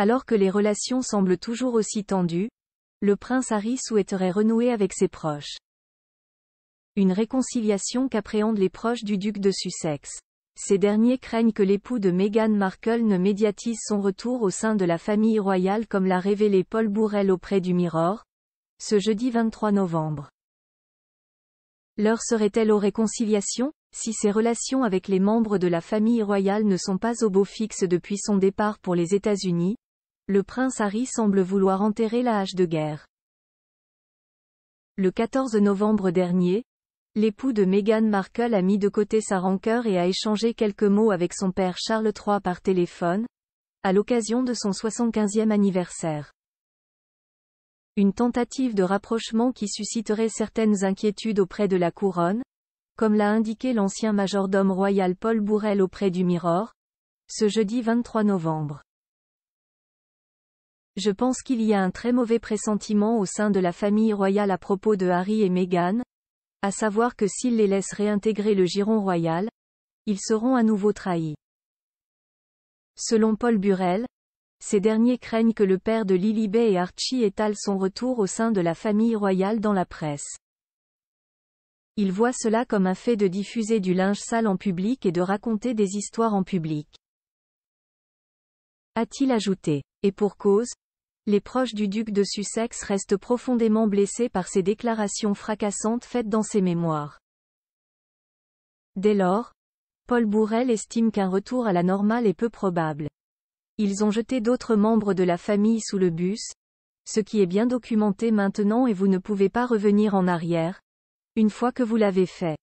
Alors que les relations semblent toujours aussi tendues, le prince Harry souhaiterait renouer avec ses proches. Une réconciliation qu'appréhendent les proches du duc de Sussex. Ces derniers craignent que l'époux de Meghan Markle ne médiatise son retour au sein de la famille royale comme l'a révélé Paul Bourrel auprès du Mirror, ce jeudi 23 novembre. L'heure serait-elle aux réconciliations Si ses relations avec les membres de la famille royale ne sont pas au beau fixe depuis son départ pour les États-Unis, le prince Harry semble vouloir enterrer la hache de guerre. Le 14 novembre dernier, l'époux de Meghan Markle a mis de côté sa rancœur et a échangé quelques mots avec son père Charles III par téléphone, à l'occasion de son 75e anniversaire. Une tentative de rapprochement qui susciterait certaines inquiétudes auprès de la couronne, comme l'a indiqué l'ancien majordome royal Paul Bourrel auprès du Mirror, ce jeudi 23 novembre. Je pense qu'il y a un très mauvais pressentiment au sein de la famille royale à propos de Harry et Meghan, à savoir que s'ils les laissent réintégrer le giron royal, ils seront à nouveau trahis. Selon Paul Burel, ces derniers craignent que le père de Bay et Archie étale son retour au sein de la famille royale dans la presse. Ils voient cela comme un fait de diffuser du linge sale en public et de raconter des histoires en public. A-t-il ajouté. Et pour cause, les proches du duc de Sussex restent profondément blessés par ces déclarations fracassantes faites dans ses mémoires. Dès lors, Paul Bourrel estime qu'un retour à la normale est peu probable. Ils ont jeté d'autres membres de la famille sous le bus, ce qui est bien documenté maintenant et vous ne pouvez pas revenir en arrière, une fois que vous l'avez fait.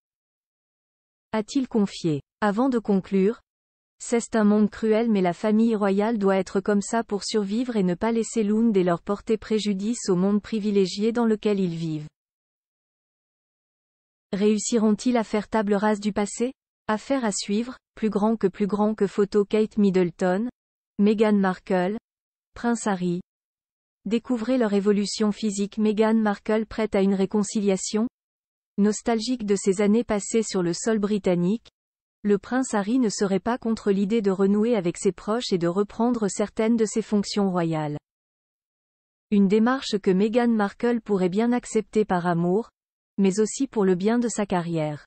A-t-il confié. Avant de conclure, c'est un monde cruel mais la famille royale doit être comme ça pour survivre et ne pas laisser l'une et leur porter préjudice au monde privilégié dans lequel ils vivent. Réussiront-ils à faire table rase du passé Affaire à suivre, plus grand que plus grand que photo Kate Middleton, Meghan Markle, Prince Harry. Découvrez leur évolution physique Meghan Markle prête à une réconciliation Nostalgique de ses années passées sur le sol britannique, le prince Harry ne serait pas contre l'idée de renouer avec ses proches et de reprendre certaines de ses fonctions royales. Une démarche que Meghan Markle pourrait bien accepter par amour, mais aussi pour le bien de sa carrière.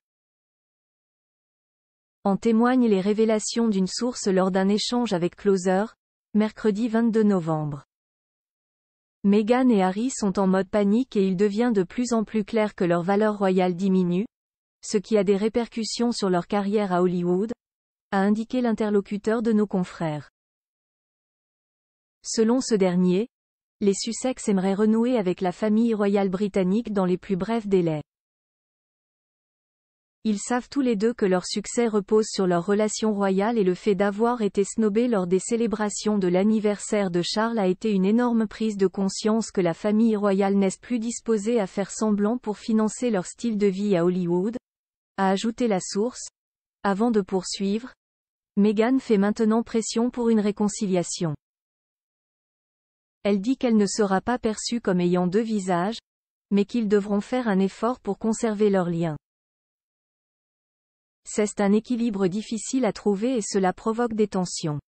En témoignent les révélations d'une source lors d'un échange avec Closer, mercredi 22 novembre. Meghan et Harry sont en mode panique et il devient de plus en plus clair que leur valeur royale diminue, ce qui a des répercussions sur leur carrière à Hollywood, a indiqué l'interlocuteur de nos confrères. Selon ce dernier, les Sussex aimeraient renouer avec la famille royale britannique dans les plus brefs délais. Ils savent tous les deux que leur succès repose sur leur relation royale et le fait d'avoir été snobé lors des célébrations de l'anniversaire de Charles a été une énorme prise de conscience que la famille royale n'est plus disposée à faire semblant pour financer leur style de vie à Hollywood, a ajouté la source, avant de poursuivre, Meghan fait maintenant pression pour une réconciliation. Elle dit qu'elle ne sera pas perçue comme ayant deux visages, mais qu'ils devront faire un effort pour conserver leur lien. C'est un équilibre difficile à trouver et cela provoque des tensions.